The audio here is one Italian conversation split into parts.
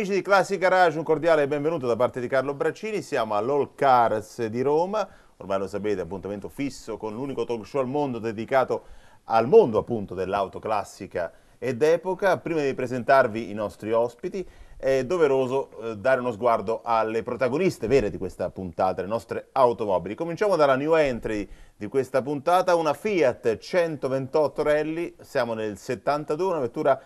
amici di Classica Garage, un cordiale benvenuto da parte di Carlo Braccini. Siamo all'All Cars di Roma, ormai lo sapete, appuntamento fisso con l'unico talk show al mondo dedicato al mondo appunto dell'auto classica ed epoca. Prima di presentarvi i nostri ospiti, è doveroso eh, dare uno sguardo alle protagoniste vere di questa puntata, le nostre automobili. Cominciamo dalla new entry di questa puntata, una Fiat 128 Rally, siamo nel 72, una vettura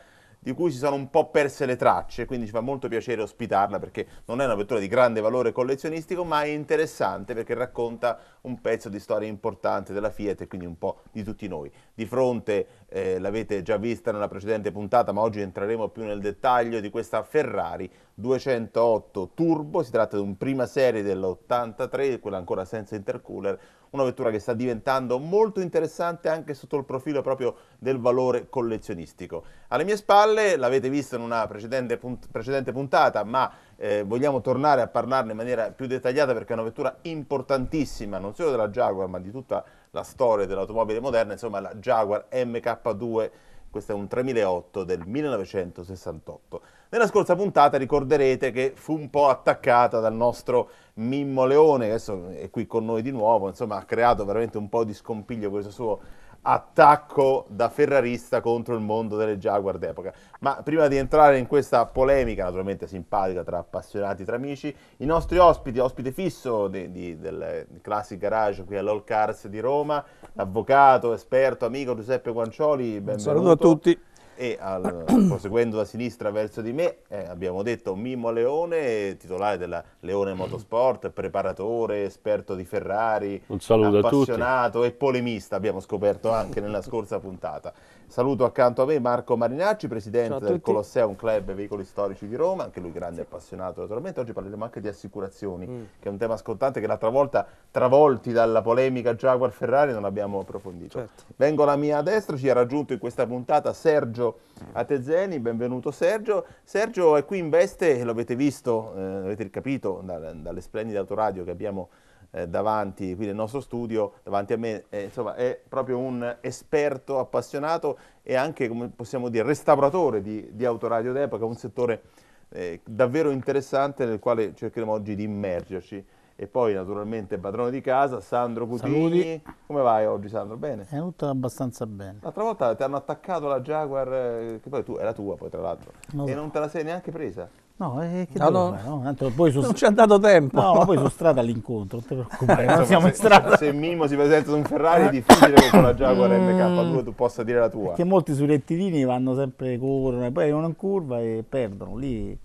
di cui si sono un po' perse le tracce, quindi ci fa molto piacere ospitarla perché non è una vettura di grande valore collezionistico, ma è interessante perché racconta un pezzo di storia importante della Fiat e quindi un po' di tutti noi. Di fronte eh, l'avete già vista nella precedente puntata, ma oggi entreremo più nel dettaglio di questa Ferrari 208 Turbo, si tratta di un prima serie dell'83, quella ancora senza intercooler, una vettura che sta diventando molto interessante anche sotto il profilo proprio del valore collezionistico. Alle mie spalle, l'avete visto in una precedente, punt precedente puntata, ma eh, vogliamo tornare a parlarne in maniera più dettagliata perché è una vettura importantissima, non solo della Jaguar, ma di tutta la la storia dell'automobile moderna, insomma la Jaguar MK2 questo è un 3008 del 1968. Nella scorsa puntata ricorderete che fu un po' attaccata dal nostro Mimmo Leone, che adesso è qui con noi di nuovo, insomma ha creato veramente un po' di scompiglio questo suo attacco da ferrarista contro il mondo delle Jaguar d'epoca. Ma prima di entrare in questa polemica, naturalmente simpatica tra appassionati, e tra amici, i nostri ospiti, ospite fisso di, di, del Classic Garage qui all'All Cars di Roma, l'avvocato, esperto, amico Giuseppe Guancioli, benvenuto. Un saluto a tutti e al, proseguendo da sinistra verso di me eh, abbiamo detto Mimmo Leone, titolare della Leone Motorsport, preparatore, esperto di Ferrari, appassionato e polemista, abbiamo scoperto anche nella scorsa puntata. Saluto accanto a me Marco Marinacci, presidente del Colosseum Club Veicoli Storici di Roma, anche lui grande sì. appassionato naturalmente. Oggi parleremo anche di assicurazioni, mm. che è un tema scottante che l'altra volta, travolti dalla polemica Jaguar-Ferrari, non abbiamo approfondito. Certo. Vengo alla mia destra, ci ha raggiunto in questa puntata Sergio Atezeni, benvenuto Sergio. Sergio è qui in veste, l'avete visto, eh, avete capito dalle, dalle splendide autoradio che abbiamo eh, davanti qui nel nostro studio, davanti a me, eh, insomma è proprio un esperto appassionato e anche, come possiamo dire, restauratore di, di autoradio d'epoca, un settore eh, davvero interessante nel quale cercheremo oggi di immergerci. E poi naturalmente padrone di casa, Sandro Cutini. Saluti. Come vai oggi Sandro? Bene? È tutto abbastanza bene. L'altra volta ti hanno attaccato la Jaguar, eh, che poi tu, era tua poi tra l'altro, no, e non te la sei neanche presa. No, eh, che ah, no, no, no? poi su... Non ci ha dato tempo. No, poi su strada l'incontro, non ti preoccupare, eh, non siamo se, in strada. Se Mimo si presenta su un Ferrari è difficile che con la Jaguar MK2 mm. tu possa dire la tua. Perché molti sui rettilini vanno sempre, corrono, e poi arrivano in curva e perdono lì.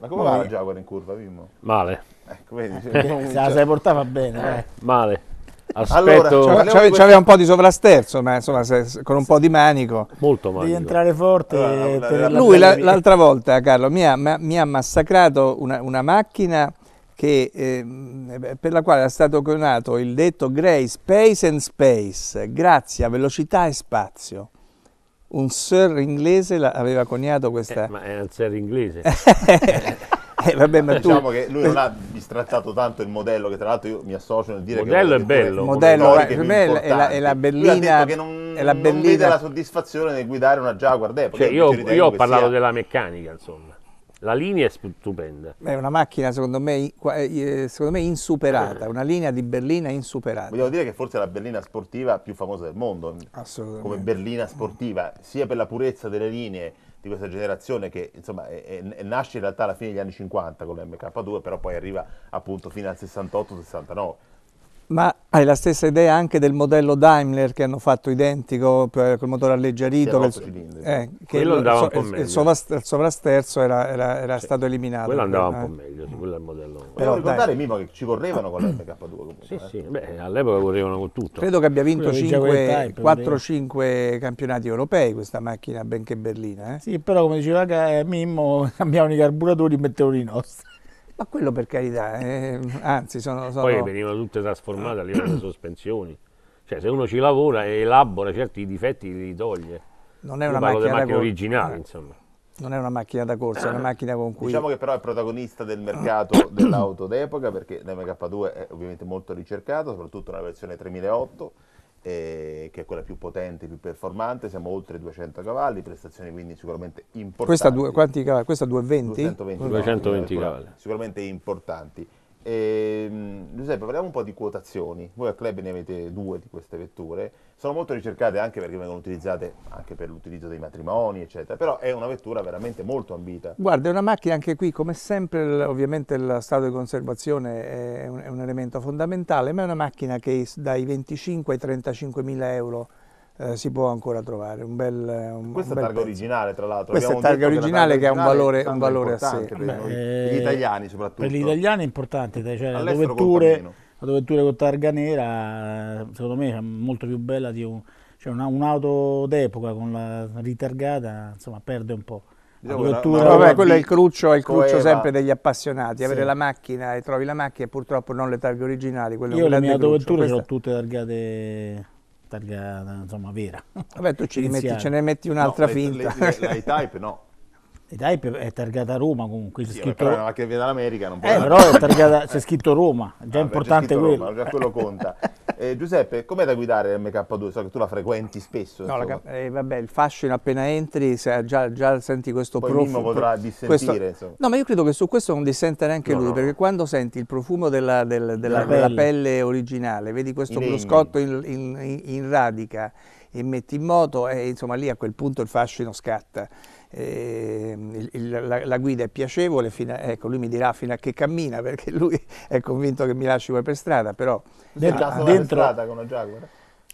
Ma come va la Jaguar in curva, Mimmo? Male. Ecco, vedi, eh, se la cioè, sai portare va bene. Eh. eh. Male. Aspetto... Allora, c'aveva questi... un po' di sovrasterzo, ma insomma, se, con un po' di manico. Molto manico. Di entrare forte. Ah, la, la, lui l'altra volta, Carlo, mi ha, ma, mi ha massacrato una, una macchina che, ehm, eh, per la quale è stato clonato il detto Grey Space and Space, grazia, velocità e spazio. Un sir inglese aveva coniato questa... Eh, ma è un sir inglese. Eh, vabbè, ma diciamo tu... che lui non eh, ha distrattato tanto il modello, che tra l'altro io mi associo nel dire modello eh, che... Bello, modello è bello. Il modello per me è la, è la bellina... Lui non, è la bellina... non la soddisfazione nel guidare una Jaguar d'epoca. Cioè, io, io ho parlato sia... della meccanica, insomma. La linea è stupenda. È una macchina secondo me, eh, secondo me, insuperata, una linea di berlina insuperata. Vogliamo dire che forse è la berlina sportiva più famosa del mondo, come berlina sportiva, sia per la purezza delle linee, di questa generazione che insomma, è, è, nasce in realtà alla fine degli anni 50 con l'MK2, però poi arriva appunto fino al 68-69. Ma hai la stessa idea anche del modello Daimler che hanno fatto identico col motore alleggerito? Che, il, eh, che quello andava un po' meglio. Il, sovrast il sovrasterzo era, era, era sì. stato eliminato. Quello andava eh. un po' eh. meglio, sì, quello è il modello. Però ricordare Mimo che ci correvano con l'FK2 comunque. Sì, eh. sì, beh, all'epoca correvano con tutto. Credo che abbia vinto 4-5 campionati europei questa macchina, benché berlina. Eh. Sì, però come diceva eh, Mimmo, cambiavano i carburatori e mettevano i nostri. Ma quello per carità, eh, anzi sono, sono... Poi venivano tutte trasformate a livello di sospensioni. Cioè se uno ci lavora e elabora certi difetti li toglie. Non è una macchina, macchina originale, eh. insomma. Non è una macchina da corsa, è una macchina con cui... Diciamo che però è protagonista del mercato dell'auto d'epoca perché l'MK2 è ovviamente molto ricercato, soprattutto nella versione 3008 eh, che è quella più potente, più performante, siamo oltre 200 cavalli, prestazioni quindi sicuramente importanti. Questa, due, quanti cavalli? Questa 220? 220, 220 cavalli. Sicuramente importanti. E, ehm, Giuseppe, parliamo un po' di quotazioni. Voi al club ne avete due di queste vetture. Sono molto ricercate anche perché vengono utilizzate anche per l'utilizzo dei matrimoni, eccetera. Però è una vettura veramente molto ambita. Guarda, è una macchina anche qui, come sempre, ovviamente lo stato di conservazione è un, è un elemento fondamentale, ma è una macchina che dai 25 ai 35 mila euro eh, si può ancora trovare. Un bel, un, Questa un è targa originale, tra l'altro. Questa Abbiamo è targa originale che ha un valore, un valore a sé. Per, Beh, noi, gli eh, italiani soprattutto. Per gli italiani è importante, cioè la dovetture, la dovetture con targa nera secondo me è molto più bella di un, cioè un'auto d'epoca con la ritargata, insomma perde un po'. Diciamo la, no, vabbè, quello è il cruccio, è il cruccio sempre degli appassionati, sì. avere la macchina e trovi la macchina purtroppo non le targhe originali. Io le mie autovetture sono tutte targate targa insomma, vera. Vabbè, tu ci metti, ce ne metti un'altra no, finta. type no, e Dai, è targata Roma comunque. C'è sì, scritto... Però anche viene dall'America non può. Eh, però è targata, c'è scritto Roma, già ah, importante quello. Roma, già quello conta. Eh, Giuseppe, com'è da guidare MK2? So che tu la frequenti spesso. No, la, eh, vabbè, il fascino appena entri, se, già, già, senti questo Poi profumo. Poi potrà dissentire. Questo... no, ma io credo che su questo non dissenta neanche no, lui, no. perché quando senti il profumo della, del, della, pelle. della pelle. originale, vedi questo cruscotto in, in, in, in radica e metti in moto, e eh, insomma lì a quel punto il fascino scatta eh, il, la, la, guida è piacevole, a, ecco, lui mi dirà fino a che cammina perché lui è convinto che mi lasci poi per strada, però... Dentro, ah, dentro, strada con la Jaguar?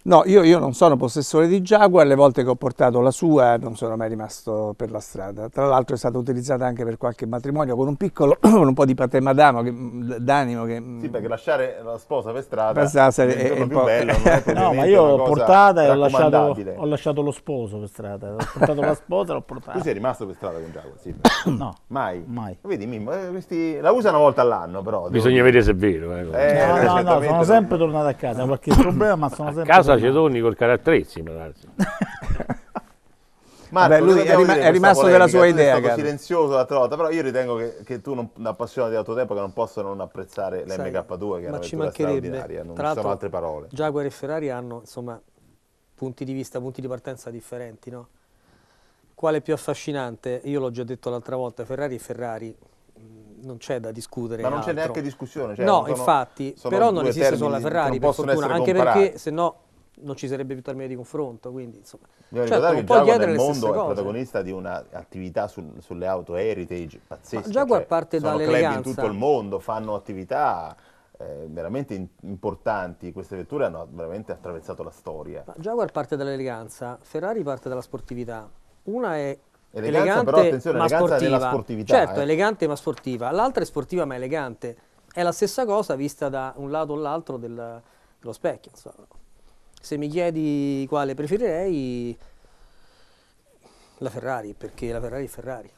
No, io, io, non sono possessore di Jaguar, le volte che ho portato la sua non sono mai rimasto per la strada. Tra l'altro è stata utilizzata anche per qualche matrimonio con un piccolo, con un po' di patema mm, d'animo. Che, mm, sì, perché lasciare la sposa per strada, per strada è, è, è più bello. no, ma io l'ho portata e ho lasciato, ho lasciato, lo sposo per strada. Ho portato la sposa e l'ho portata. Tu sei rimasto per strada con Jaguar, sì. no. Mai? Mai. Vedi, Mimmo, eh, questi... la usa una volta all'anno però. Bisogna vedere se è vero. Eh, eh no, no, no, sono sempre tornato a casa, qualche problema ma sono sempre volta ci col carattrezzi, Marco, Marco, Beh, lui è, rima- è rimasto della sua idea. Sono silenzioso l'altra volta, però io ritengo che, che tu, non, un appassionato di autotempo, che non possa non apprezzare l'MK2, che è ma ci mancherebbe. non Tra ci sono altre parole. Jaguar e Ferrari hanno, insomma, punti di vista, punti di partenza differenti, no? Quale più affascinante? Io l'ho già detto l'altra volta, Ferrari e Ferrari mm, non c'è da discutere. Ma non altro. c'è neanche discussione. Cioè no, sono, infatti, sono però non esiste solo la Ferrari, per fortuna, anche comparati. perché se no non ci sarebbe più termine di confronto. Quindi, insomma, Devo certo, cioè, ricordare che Jaguar nel mondo è cose. protagonista di un'attività sul, sulle auto heritage pazzesca. Ma Jaguar cioè, parte dall'eleganza. club in tutto il mondo, fanno attività eh, veramente importanti. Queste vetture hanno veramente attraversato la storia. Ma Jaguar parte dall'eleganza, Ferrari parte dalla sportività. Una è eleganza, elegante però, attenzione, ma sportiva. sportività, certo, eh. elegante ma sportiva. L'altra è sportiva ma elegante. È la stessa cosa vista da un lato o l'altro del, dello specchio. Insomma. Se mi chiedi quale preferirei, la Ferrari, perché la Ferrari è Ferrari.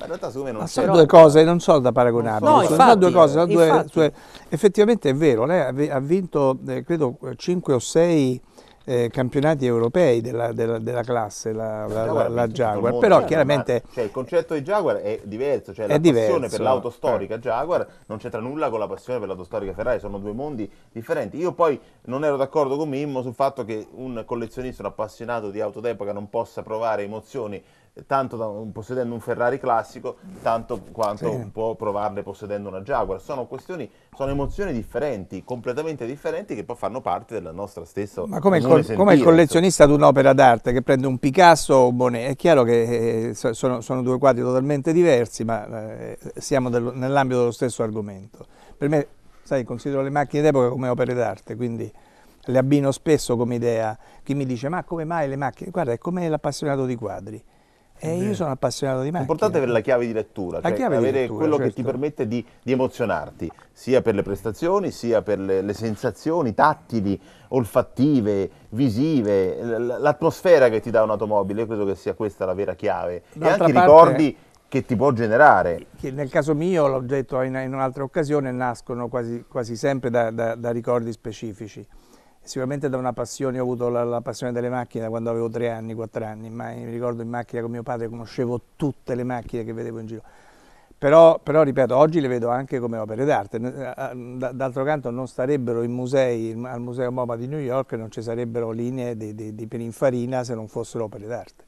in realtà su me non sono due cose, non so da paragonabili, no, infatti, due cose, sono due, due, effettivamente è vero, lei ha vinto eh, credo 5 o 6 eh, campionati europei della, della, della classe, la, la, la, la Jaguar. Però cioè, chiaramente. cioè, il concetto di Jaguar è diverso, cioè è la diverso. passione per l'auto eh. storica eh. Jaguar non c'entra nulla con la passione per l'auto storica Ferrari, sono due mondi differenti. Io poi non ero d'accordo con Mimmo sul fatto che un collezionista, un appassionato di auto d'epoca non possa provare emozioni tanto da, possedendo un Ferrari classico, tanto quanto sì. può provarle possedendo una Jaguar. Sono questioni, sono emozioni differenti, completamente differenti, che poi fanno parte della nostra stessa Ma come, il, come il, collezionista di un'opera d'arte che prende un Picasso o un Bonet, è chiaro che eh, sono, sono, due quadri totalmente diversi, ma eh, siamo dello, nell'ambito dello stesso argomento. Per me, sai, considero le macchine d'epoca come opere d'arte, quindi le abbino spesso come idea. Chi mi dice, ma come mai le macchine? Guarda, è come l'appassionato di quadri e eh, io sono appassionato di macchine. L'importante è avere la chiave di lettura, cioè chiave avere di lettura, quello certo. che ti certo. permette di, di, emozionarti, sia per le prestazioni, sia per le, le sensazioni tattili, olfattive, visive, l'atmosfera che ti dà un'automobile, io credo che sia questa la vera chiave. E anche i ricordi che ti può generare. Che nel caso mio, l'ho detto in, in un'altra occasione, nascono quasi, quasi sempre da, da, da ricordi specifici sicuramente da una passione, ho avuto la, la passione delle macchine da quando avevo tre anni, quattro anni, ma mi ricordo in macchina con mio padre conoscevo tutte le macchine che vedevo in giro. Però, però ripeto, oggi le vedo anche come opere d'arte. D'altro canto non starebbero i musei, al Museo MoMA di New York non ci sarebbero linee di, di, di Pininfarina se non fossero opere d'arte.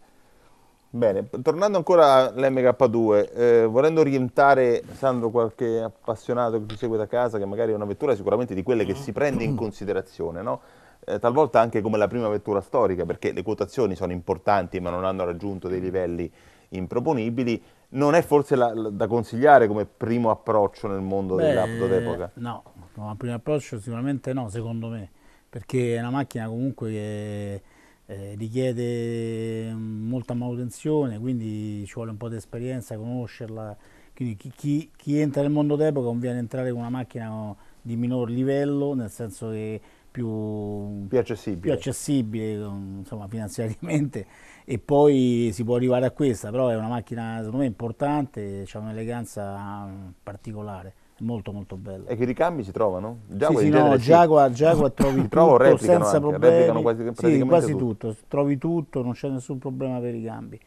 Bene, tornando ancora all'MK2, eh, volendo orientare, Sandro, qualche appassionato che ci segue da casa, che magari è una vettura sicuramente di quelle che si prende in considerazione, no? eh, talvolta anche come la prima vettura storica, perché le quotazioni sono importanti ma non hanno raggiunto dei livelli improponibili, non è forse la, la, da consigliare come primo approccio nel mondo dell'auto d'epoca? No, come primo approccio sicuramente no, secondo me, perché è una macchina comunque che eh, richiede mm, molta manutenzione, quindi ci vuole un po' di esperienza, conoscerla. Quindi chi, chi, chi entra nel mondo d'epoca conviene entrare con una macchina oh, di minor livello, nel senso che più, più, accessibile. più accessibile insomma, finanziariamente e poi si può arrivare a questa, però è una macchina secondo me importante, ha un'eleganza mm, particolare molto molto bello. E che i ricambi si trovano? Già sì, sì, no, Jaguar, Jaguar trovi si tutto senza anche, problemi. Quasi, sì, quasi tutto. tutto. trovi tutto, non c'è nessun problema per i cambi.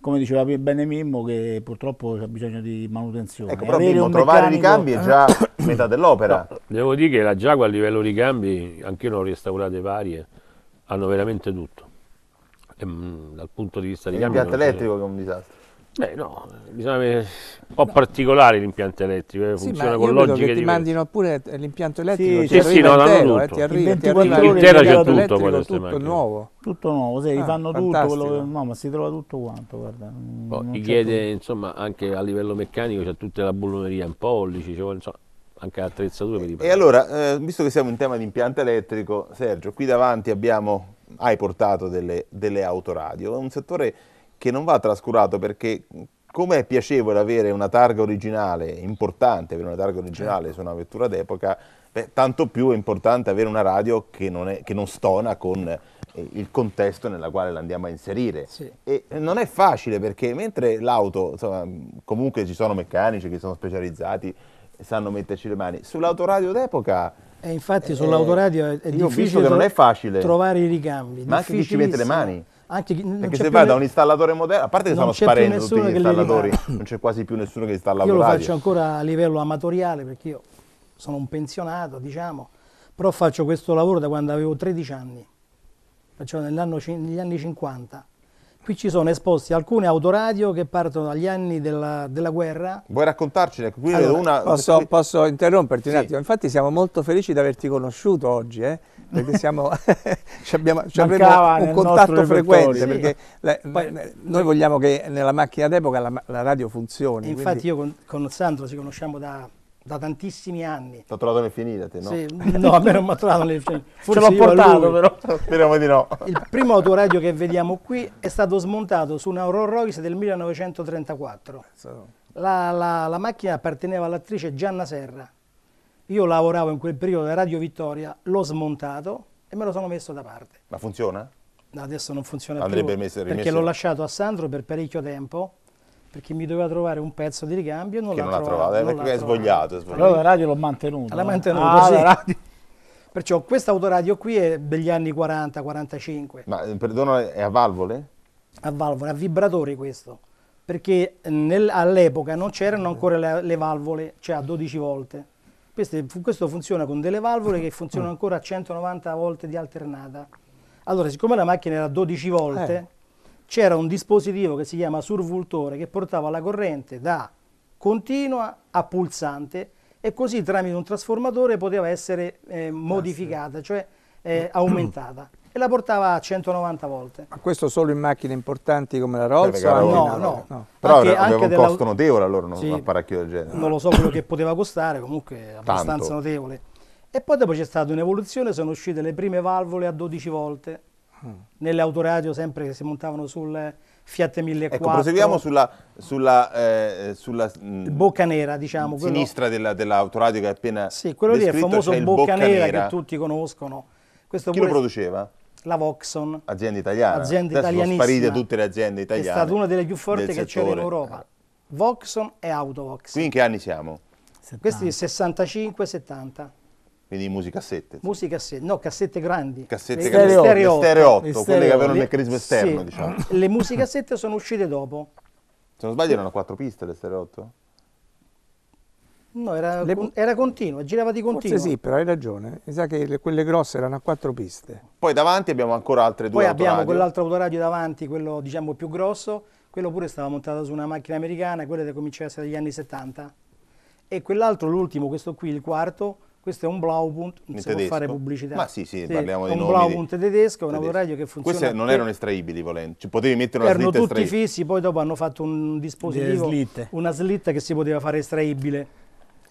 Come diceva bene Mimmo che purtroppo c'è bisogno di manutenzione. Ecco, però Mimmo, trovare i ricambi è già metà dell'opera. No, devo dire che la Jaguar a livello ricambi, anche io ne ho restaurate varie, hanno veramente tutto. E, ehm, mh, dal punto di vista di cambi... L'impianto elettrico che è un disastro. Beh, no, bisogna avere un po' no. particolare l'impianto elettrico, eh, sì, funziona con logiche che ti mandino pure eh, l'impianto elettrico, sì, ti sì, sì, no, intero, tutto. Eh, ti arriva, in ti arriva c'è tutto, tutto, tutto nuovo. Tutto nuovo, sì, ah, fanno fantastico. tutto, quello, no, ma si trova tutto quanto, guarda. Poi, ti chiede, tutto. insomma, anche a livello meccanico c'è tutta la bulloneria in pollici, cioè, insomma, anche attrezzature per i E allora, eh, visto che siamo in tema di impianto elettrico, Sergio, qui davanti abbiamo, hai portato delle, delle autoradio, è un settore che non va trascurato perché come è piacevole avere una targa originale, importante avere una targa originale certo. su una vettura d'epoca, tanto più è importante avere una radio che non, è, che non stona con eh, il contesto nella quale l'andiamo a inserire. Sì. E non è facile perché mentre l'auto, comunque ci sono meccanici che sono specializzati, e sanno metterci le mani, sull'autoradio d'epoca... E infatti eh, sull'autoradio è, è difficile trovare i ricambi. Ma anche chi ci mette le mani anche chi, Perché se vai ne... da un installatore moderno, a parte che non stanno sparendo tutti gli installatori, non c'è quasi più nessuno che installa Io lo faccio ancora a livello amatoriale perché io sono un pensionato, diciamo, però faccio questo lavoro da quando avevo 13 anni, faccio negli anni 50 Qui ci sono esposti alcune autoradio che partono dagli anni della, della guerra. Vuoi raccontarcene? Allora, una... posso, posso, interromperti un sì. attimo? Infatti siamo molto felici di averti conosciuto oggi, eh? perché siamo, ci abbiamo, ci un contatto frequente, sì. perché la, Poi, noi vogliamo che nella macchina d'epoca la, la radio funzioni. Infatti quindi... io con, con Sandro ci conosciamo da da tantissimi anni. Ti ha trovato nel finirete, no? Sì, no, a me non mi ha trovato nel finire. Forse Ce l'ho portato però. Speriamo di no. Il primo autoradio che vediamo qui è stato smontato su una Rolls Royce del 1934. La, la, la macchina apparteneva all'attrice Gianna Serra. Io lavoravo in quel periodo da Radio Vittoria, l'ho smontato e me lo sono messo da parte. Ma funziona? No, adesso non funziona Andrebbe più messo, perché l'ho lasciato a Sandro per parecchio tempo perché mi doveva trovare un pezzo di ricambio e non, l'ha, non trovato, trovato. Eh, non perché l'ha è svogliato, è svogliato. Però la radio l'ho mantenuta. L'ha mantenuta, ah, sì. la radio. Perciò questa autoradio qui è degli anni 40-45. Ma eh, perdono, è a valvole? A valvole, a vibratori questo. Perché eh, nel, all'epoca non c'erano ancora le, le, valvole, cioè a 12 volte. Queste, questo funziona con delle valvole che funzionano ancora a 190 volte di alternata. Allora, siccome la macchina era a 12 volte... Eh c'era un dispositivo che si chiama survultore che portava la corrente da continua a pulsante e così tramite un trasformatore poteva essere eh, ah, modificata, cioè eh, mm. aumentata. E la portava a 190 volte. Ma questo solo in macchine importanti come la Rolls? no, no, no, no. Però anche, aveva anche un della... costo notevole allora un apparecchio del genere. Non lo so quello che poteva costare, comunque abbastanza Tanto. notevole. E poi dopo c'è stata un'evoluzione, sono uscite le prime valvole a 12 volte nelle autoradio sempre che si montavano sul Fiat 1400. Ecco, proseguiamo sulla, sulla, eh, sulla mm, bocca nera, diciamo. Sinistra quello, della, dell'autoradio che è appena Sì, quello lì è il famoso cioè bocca, bocca nera, che tutti conoscono. Questo Chi lo produceva? La Voxon. Azienda italiana. Azienda italianissima. Sono sparite tutte le aziende italiane. È stata una delle più forti che c'era in Europa. Voxon e Autovox. Qui in che anni siamo? 70. Questi 65-70. Quindi musicassette. Sì. Musicassette, no, cassette grandi. Cassette grandi. Stereo, stereo 8, 8 quelle che avevano il meccanismo esterno, sì. diciamo. Le musicassette sono uscite dopo. Se non sbaglio erano quattro piste le stereo 8? No, era, le... era continua, girava di continuo. Forse sì, però hai ragione. Mi sa che le, quelle grosse erano a quattro piste. Poi davanti abbiamo ancora altre due Poi autoradio. abbiamo quell'altro autoradio davanti, quello diciamo più grosso. Quello pure stava montato su una macchina americana, quella che cominciava a essere degli anni 70. E quell'altro, l'ultimo, questo qui, il quarto, questo è un Blaupunkt, non in si tedesco. può fare pubblicità. Ma sì, sì, sì parliamo di nomi. Un Blaupunkt tedesco, un autoradio che funziona. Queste non erano estraibili, volendo. Ci potevi mettere una erano slitta Erano tutti estraibili. fissi, poi dopo hanno fatto un dispositivo, una slitta che si poteva fare estraibile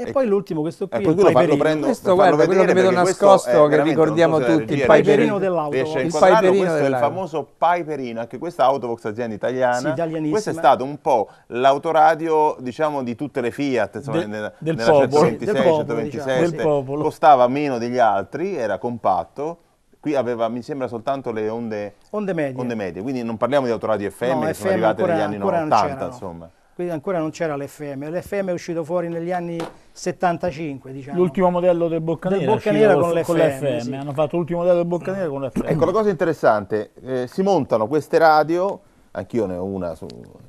e, poi l'ultimo, questo eh, qui, eh, poi quello lo prendo, questo guarda, quello che vedo nascosto, che ricordiamo so tutti, il piperino dell'auto Il piperino è il famoso piperino, anche questa Autovox azienda italiana. Sì, questo è stato un po' l'autoradio, diciamo, di tutte le Fiat, insomma, De, nella, del nella popolo, 126, diciamo. del popolo, 127, diciamo. del costava meno degli altri, era compatto qui aveva, mi sembra, soltanto le onde, onde, medie. onde medie. quindi non parliamo di autoradio FM no, che FM sono arrivate ancora, negli anni 90, insomma quindi ancora non c'era l'FM, l'FM è uscito fuori negli anni 75 diciamo. L'ultimo modello del Boccanera, del Boccanera con, l'FM, l'FM sì. hanno fatto l'ultimo modello del Boccanera con l'FM. Ecco la cosa interessante, eh, si montano queste radio, anch'io ne ho una, su,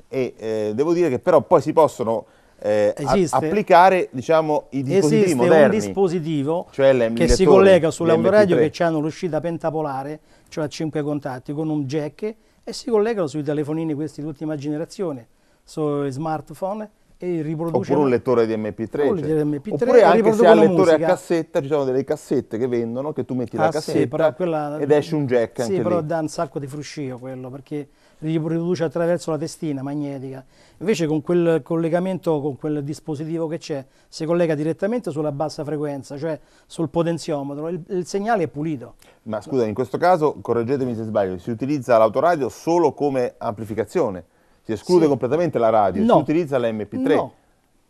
e eh, devo dire che però poi si possono eh, a, applicare diciamo, i dispositivi Esiste moderni. Esiste un dispositivo cioè che si collega sull'autoradio che hanno l'uscita pentapolare, cioè a 5 contatti, con un jack e si collegano sui telefonini questi di ultima generazione su smartphone e riproduce... Oppure un lettore di MP3. Un cioè. lettore MP3 oppure anche se ha il lettore musica. a cassetta, ci sono delle cassette che vendono, che tu metti ah, la cassetta sì, quella, ed esce un jack sì, anche Sì, però lì. dà un sacco di fruscio quello, perché riproduce attraverso la testina magnetica. Invece con quel collegamento, con quel dispositivo che c'è, si collega direttamente sulla bassa frequenza, cioè sul potenziometro, il, il segnale è pulito. Ma scusa, in questo caso, correggetemi se sbaglio, si utilizza l'autoradio solo come amplificazione? Si esclude sì. completamente la radio, no. si utilizza la MP3. No.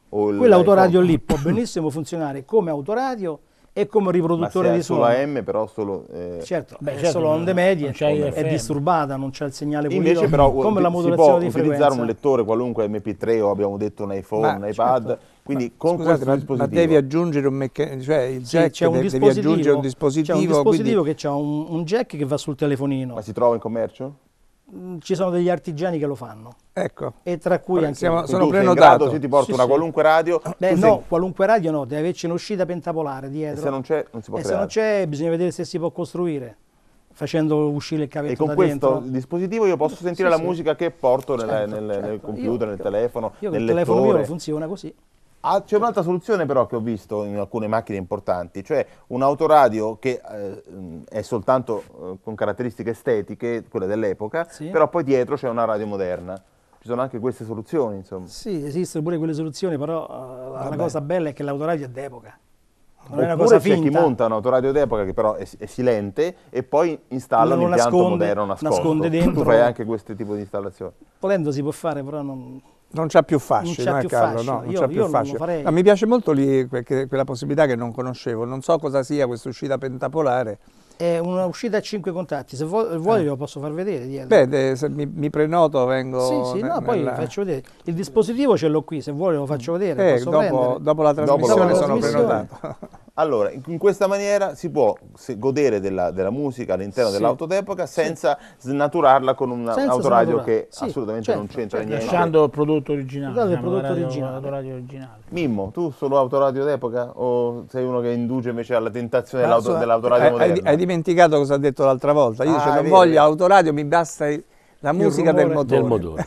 Quell'autoradio lì può benissimo funzionare come autoradio e come riproduttore di suono. Ma M però solo... Eh... Certo, beh, certo, solo onde medie è disturbata, non c'è il segnale pulito, Invece però come la modulazione di frequenza. utilizzare un lettore qualunque MP3 o abbiamo detto un iPhone, ma, un certo. iPad, certo. quindi ma, con scusate, questo ma, dispositivo... Ma devi aggiungere un meccanismo, cioè il sì, jack, un devi aggiungere un dispositivo... C'è un dispositivo quindi... che ha un, un jack che va sul telefonino. Ma si trova in commercio? Mm, ci sono degli artigiani che lo fanno. Ecco. E tra cui Però anche siamo, sono prenotato. Se ti porto sì, una sì. qualunque radio. Ah, Beh, no, sei... qualunque radio no, deve averci un'uscita pentapolare dietro. E se non c'è, non si può e creare. se non c'è, bisogna vedere se si può costruire facendo uscire il cavetto e con questo dentro. dispositivo io posso sentire sì, la musica che porto certo, nel, nel, certo. nel, computer, io, nel telefono, io nel il telefono mio funziona così Ah, c'è un'altra soluzione però che ho visto in alcune macchine importanti, cioè un autoradio che eh, è soltanto eh, con caratteristiche estetiche, quelle dell'epoca, sì. però poi dietro c'è una radio moderna. Ci sono anche queste soluzioni, insomma. Sì, esistono pure quelle soluzioni, però uh, eh, la cosa bella è che l'autoradio è d'epoca. Non Oppure è una cosa c'è chi monta un autoradio d'epoca che però è, è, silente e poi installa un impianto nasconde, moderno nascosto. Nasconde dentro. Tu fai anche questo tipo di installazione. Volendo si può fare, però non non c'ha più fasce, non, non più Carlo? Fascino. No, non c'ha più fasce. Farei... mi piace molto lì que quella possibilità che non conoscevo. Non so cosa sia questa uscita pentapolare. È una uscita a cinque contatti, se vuoi, eh. lo posso far vedere dietro. Beh, se mi, mi prenoto vengo... Sì, sì, no, poi nella... faccio vedere. Il dispositivo ce l'ho qui, se vuoi lo faccio vedere. Eh, dopo, dopo, la trasmissione dopo la sono prenotato. Allora, in questa maniera si può godere della, della musica all'interno sì. dell'auto d'epoca senza sì. snaturarla con un senza autoradio snaturare. che sì, assolutamente certo, non c'entra certo. niente. Lasciando il prodotto originale. Diciamo, il prodotto radio, originale. originale. Mimmo, tu solo autoradio d'epoca o sei uno che induce invece alla tentazione no, dell'autoradio dell moderno? Hai, dimenticato cosa ha detto l'altra volta. Io ah, se non voglio autoradio mi basta il la musica del motore. Del motore.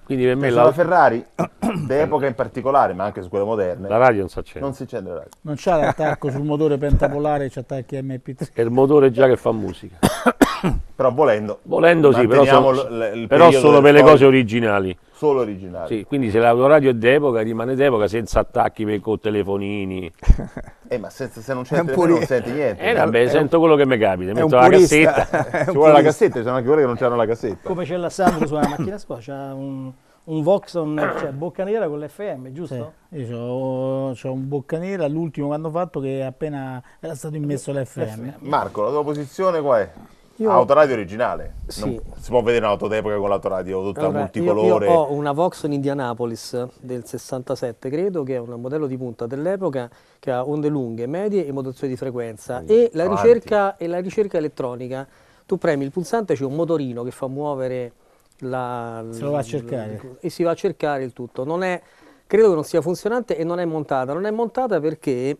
Quindi per me la... Ferrari, d'epoca in particolare, ma anche su quelle moderne. La radio non si accende. Non si accende la radio. Non c'è l'attacco sul motore pentapolare, c'è attacchi MP3. È il motore già che fa musica. Ecco, però volendo. Volendo sì, però, so, però solo per le cose originali. Solo originali. Sì, quindi se l'autoradio è d'epoca, rimane d'epoca senza attacchi per, con telefonini. eh, ma senza, se non c'è il telefono non senti niente. Eh, vabbè, è sento un... quello che mi capita, è metto la cassetta. ci vuole la cassetta, ci sono anche quelle che non c'hanno la cassetta. Come c'è Alessandro sulla macchina sua, c'ha un un Voxon, cioè bocca nera con l'FM, giusto? Sì, io ho, un bocca nera, l'ultimo che hanno fatto che appena era stato immesso l'FM. Marco, la tua posizione qual è? Io... Autoradio originale, sì. non si può vedere un'auto d'epoca con l'autoradio tutta allora, multicolore. Io, io ho una Vauxhall Indianapolis del 67, credo, che è un modello di punta dell'epoca che ha onde lunghe, medie e modulazioni di frequenza Quindi, e, la ricerca, e la ricerca elettronica. Tu premi il pulsante, c'è un motorino che fa muovere la... Se lo va a cercare. La, e si va a cercare il tutto. Non è, credo che non sia funzionante e non è montata. Non è montata perché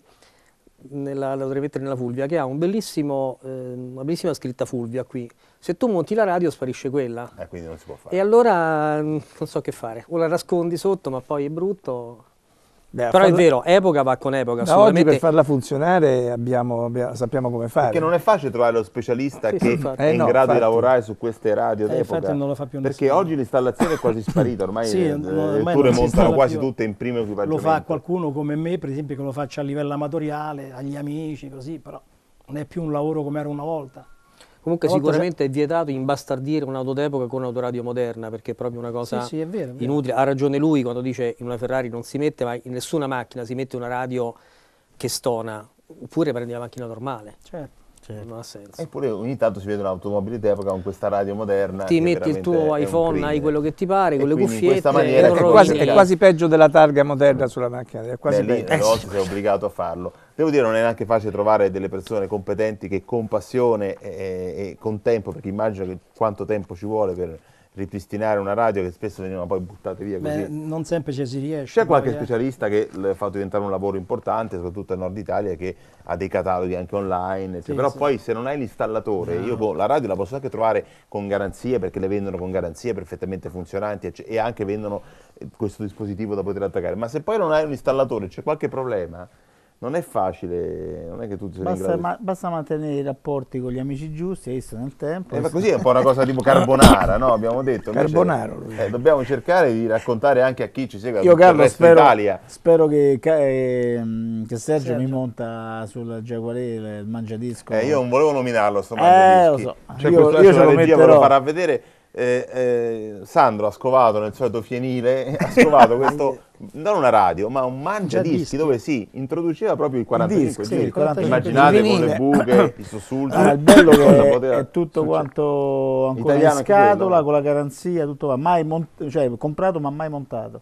nella laurevetter nella Fulvia che ha un eh, una bellissima scritta Fulvia qui. Se tu monti la radio sparisce quella. Eh, quindi non si può fare. E allora mm, non so che fare. O la nascondi sotto ma poi è brutto. Eh, però farla... è vero, epoca va con epoca. Da oggi per farla funzionare abbiamo, abbiamo, sappiamo come fare. Perché non è facile trovare lo specialista sì, che è eh, in no, grado infatti. di lavorare su queste radio eh, d'epoca. non lo fa più Perché nessuno. oggi l'installazione è quasi sparita, ormai, sì, eh, no, ormai le montano quasi più. tutte in primo equipaggiamento. Lo fa qualcuno come me, per esempio, che lo faccia a livello amatoriale, agli amici, così, però non è più un lavoro come era una volta. Comunque una sicuramente è vietato imbastardire un'auto d'epoca con un'autoradio moderna perché è proprio una cosa sì, sì, è vero, è vero. inutile. Ha ragione lui quando dice in una Ferrari non si mette, ma in nessuna macchina si mette una radio che stona, oppure prendi la macchina normale. Certo. Certo. Non ha senso. Eppure ogni tanto si vedono automobili d'epoca con questa radio moderna. Ti metti il tuo iPhone, hai quello che ti pare, con le cuffiette. È quasi, è, eh. quasi, peggio della targa moderna sulla macchina. È quasi Beh, lì, peggio. Lì, eh, sei obbligato a farlo. Devo dire, non è neanche facile trovare delle persone competenti che con passione e, e con tempo, perché immagino che quanto tempo ci vuole per ripristinare una radio che spesso veniva poi buttata via così. Beh, non sempre ci si riesce. C'è qualche eh. specialista che l'ha fatto diventare un lavoro importante, soprattutto nel nord Italia, che ha dei cataloghi anche online, sì, però sì. poi se non hai l'installatore, no. io boh, la radio la posso anche trovare con garanzie, perché le vendono con garanzie perfettamente funzionanti e anche vendono eh, questo dispositivo da poter attaccare, ma se poi non hai un installatore, c'è qualche problema, non è facile, non è che tutti basta, grado... ma, basta mantenere i rapporti con gli amici giusti, hai visto nel tempo. Eh, ma così è un po' una cosa tipo carbonara, no? Abbiamo detto. Invece, Eh, dobbiamo cercare di raccontare anche a chi ci segue Io, Carlo, spero, Italia. Spero che, che, eh, ehm, che Sergio, Sergio, mi monta sul Jaguarele il mangiadisco. Eh, io non volevo nominarlo sto mangiadisco. Eh, lo so. Cioè, io, io ce lo metterò. lo farà vedere eh, eh, Sandro ha scovato nel solito fienile, ha scovato questo, non una radio, ma un mangia dove si introduceva proprio il 45 dischi. Sì, 45 Immaginate con le buche, i sussulti. Ah, il bello che è, è tutto quanto ancora in scatola, con la garanzia, tutto va. Mai mont- cioè, comprato ma mai montato.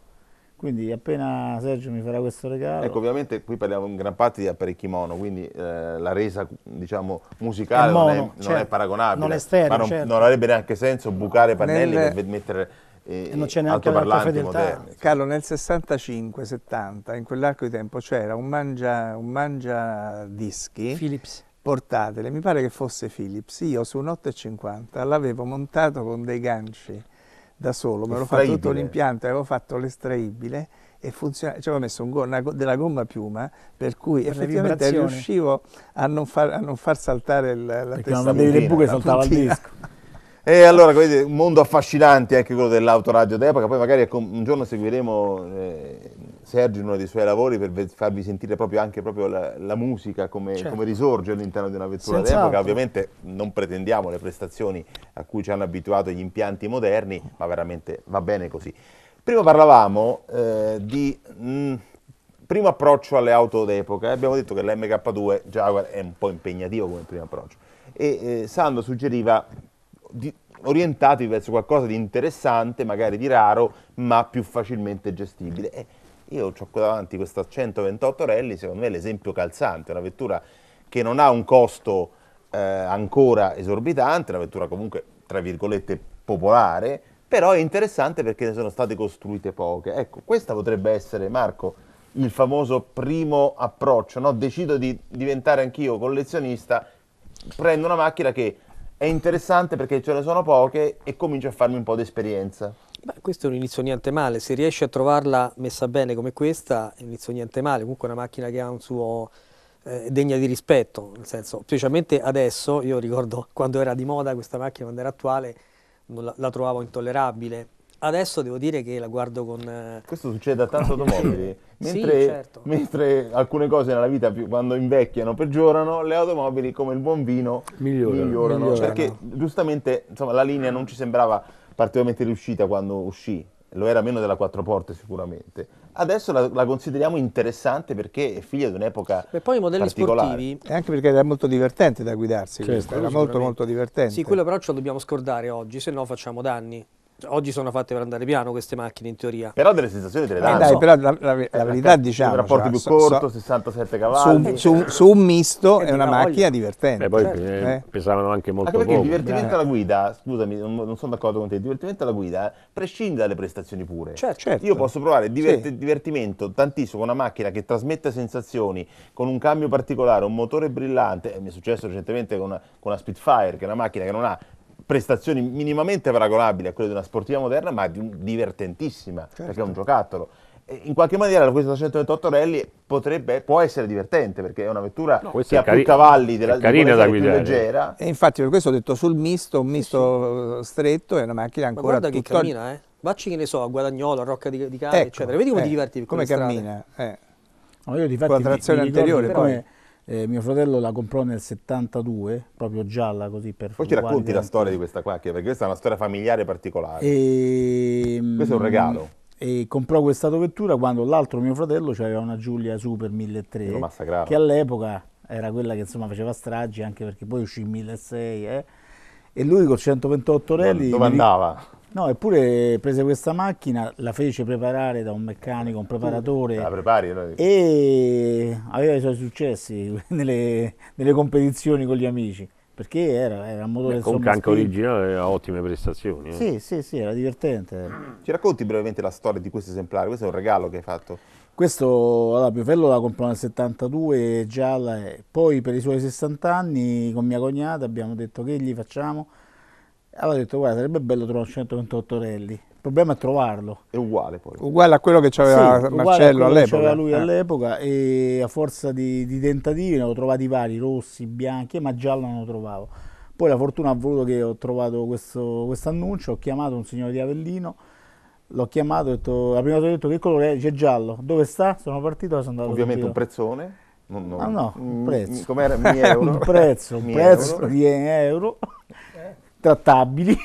Quindi appena Sergio mi farà questo regalo... Ecco, ovviamente qui parliamo in gran parte di apparecchi mono, quindi eh, la resa, diciamo, musicale è mono, non, è, non certo, è paragonabile. Non è stereo, Ma non, certo. non, avrebbe neanche senso bucare pannelli nel... per mettere eh, e non c'è neanche altoparlanti moderni. Carlo, nel 65-70, in quell'arco di tempo, c'era un mangia, un mangia dischi... Philips portatele, mi pare che fosse Philips, io su un 8,50 l'avevo montato con dei ganci da solo, me l'ho fatto tutto l'impianto, avevo fatto l'estraibile e funzionava, ci avevo messo gomma, della gomma piuma per cui per effettivamente riuscivo a non, far, a non, far, saltare il, la Perché testa. non vedevi le buche saltava il disco. E allora, come vedete, un mondo affascinante anche quello dell'autoradio d'epoca, poi magari ecco, un giorno seguiremo eh, Sergio in uno dei suoi lavori per farvi sentire proprio anche proprio la, la, musica come, certo. come, risorge all'interno di una vettura Senza d'epoca. Ovviamente non pretendiamo le prestazioni a cui ci hanno abituato gli impianti moderni, ma veramente va bene così. Prima parlavamo eh, di mh, mm, primo approccio alle auto d'epoca e abbiamo detto che l'MK2 Jaguar è un po' impegnativo come primo approccio e eh, Sando suggeriva di, orientatevi verso qualcosa di interessante, magari di raro, ma più facilmente gestibile. Eh, io ho qua davanti questa 128 Rally, secondo me è l'esempio calzante, una vettura che non ha un costo eh, ancora esorbitante, una vettura comunque, tra virgolette, popolare, però è interessante perché ne sono state costruite poche. Ecco, questa potrebbe essere, Marco, il famoso primo approccio, no? decido di diventare anch'io collezionista, prendo una macchina che è interessante perché ce ne sono poche e comincio a farmi un po' di esperienza. Beh, questo è un inizio niente male, se riesci a trovarla messa bene come questa, è un inizio niente male, comunque è una macchina che ha un suo eh, degna di rispetto, nel senso, specialmente adesso, io ricordo quando era di moda questa macchina, quando era attuale, la, la trovavo intollerabile, adesso devo dire che la guardo con... Eh, questo succede a tante automobili. Mentre, sì, certo. mentre, alcune cose nella vita quando invecchiano peggiorano, le automobili come il buon vino migliorano. migliorano, migliorano. Perché giustamente insomma, la linea non ci sembrava particolarmente riuscita quando uscì, lo era meno della quattro porte sicuramente. Adesso la, la consideriamo interessante perché è figlia di un'epoca E poi i modelli sportivi... E anche perché era molto divertente da guidarsi certo, era molto molto divertente. Sì, quello però ce lo dobbiamo scordare oggi, se no facciamo danni oggi sono fatte per andare piano queste macchine in teoria. Però delle sensazioni delle le eh, danno. Eh dai, però la, la, la eh, verità diciamo... Un rapporto cioè, più corto, so, 67 cavalli. Su, su, su, un misto eh, è una macchina voglia. divertente. Beh, poi certo. eh. pesavano anche molto anche perché poco. il divertimento alla guida, scusami, non, non, sono d'accordo con te, il divertimento alla guida prescinde dalle prestazioni pure. Certo. certo. Io posso provare divert- sì. divertimento tantissimo con una macchina che trasmette sensazioni, con un cambio particolare, un motore brillante. Mi è successo recentemente con una, con una Spitfire, che è una macchina che non ha prestazioni minimamente paragonabili a quelle di una sportiva moderna, ma di un, divertentissima, certo. perché è certo. un giocattolo. E in qualche maniera questa 128 Rally potrebbe, può essere divertente perché è una vettura no, che ha più cavalli della carina da guidare. leggera. E infatti per questo ho detto sul misto, un misto sì, sì. stretto è una macchina ancora ma guarda che cammina, al... eh. Vacci che ne so, a Guadagnolo, a Rocca di, di Cane, ecco, eccetera. Vedi come eh, ti diverti come cammina? Eh. No, io di fatto, con la trazione anteriore poi eh, mio fratello la comprò nel 72, proprio gialla così per Poi ci racconti la storia di questa qua, perché questa è una storia familiare particolare. E, ehm, Questo è un regalo. E comprò questa autovettura quando l'altro mio fratello cioè aveva una Giulia Super 1300, che all'epoca era quella che insomma faceva stragi, anche perché poi uscì in 1600, eh, e lui col 128 rally... Dove andava? No, eppure prese questa macchina, la fece preparare da un meccanico, un preparatore. La prepari, no? E aveva i suoi successi nelle, nelle competizioni con gli amici perché era, era un motore Beh, comunque anche originale aveva ottime prestazioni eh. sì sì sì era divertente ci racconti brevemente la storia di questo esemplare questo è un regalo che hai fatto questo allora Piofello la comprò nel 72 gialla poi per i suoi 60 anni con mia cognata abbiamo detto che gli facciamo allora ho detto, guarda, sarebbe bello trovare un 128 Rally. Il problema è trovarlo. È uguale poi. Uguale a quello che aveva sì, Marcello all'epoca. Che aveva lui eh. all'epoca e a forza di, di, tentativi ne ho trovati vari, rossi, bianchi, ma giallo non lo trovavo. Poi la fortuna ha voluto che ho trovato questo annuncio, ho chiamato un signore di Avellino, l'ho chiamato, ho detto, la prima volta ho detto che colore è? C'è giallo. Dove sta? Sono partito sono andato Ovviamente un prezzone. Non, non, ah no, un mm, prezzo. Com'era? 1000 euro. un prezzo, un prezzo euro. di euro. Eh trattabili.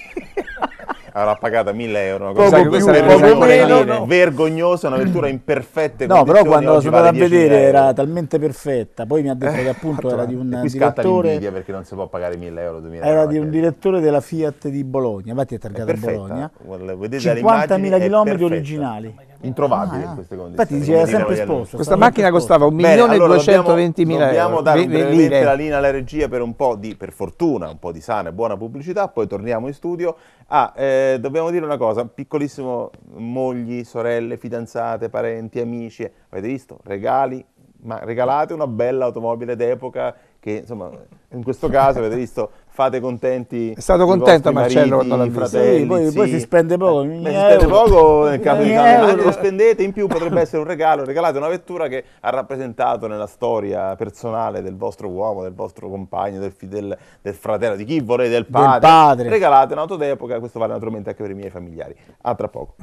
Avrà pagata 1000 euro, una cosa poco più, poco meno, no. vergognosa, una vettura in perfette no, però quando l'ho andata a vedere era talmente perfetta, poi mi ha detto eh, che appunto era di un direttore... perché non si può pagare 1000 euro, 2000 Era euro, di un direttore della Fiat di Bologna, infatti è targata a Bologna, 50.000 km perfetta. originali introvabile ah, in queste ah. condizioni. Infatti diceva sempre esposto. Questa macchina costava 1.220.000 allora euro. Dobbiamo dare brevemente la linea alla regia per un po' di, per fortuna, un po' di sana e buona pubblicità, poi torniamo in studio. Ah, eh, dobbiamo dire una cosa, piccolissimo, mogli, sorelle, fidanzate, parenti, amici, avete visto? Regali, ma regalate una bella automobile d'epoca che insomma in questo caso avete visto fate contenti. È stato contento Marcello mariti, quando l'ha fratelli, sì, poi, sì. poi, si spende eh, poco. Beh, si spende eh. poco nel caso di Camion, lo spendete in più, potrebbe essere un regalo. Regalate una vettura che ha rappresentato nella storia personale del vostro uomo, del vostro compagno, del, del, del fratello, di chi volete, del padre. del padre. Regalate un'auto d'epoca, questo vale naturalmente anche per i miei familiari. A tra poco.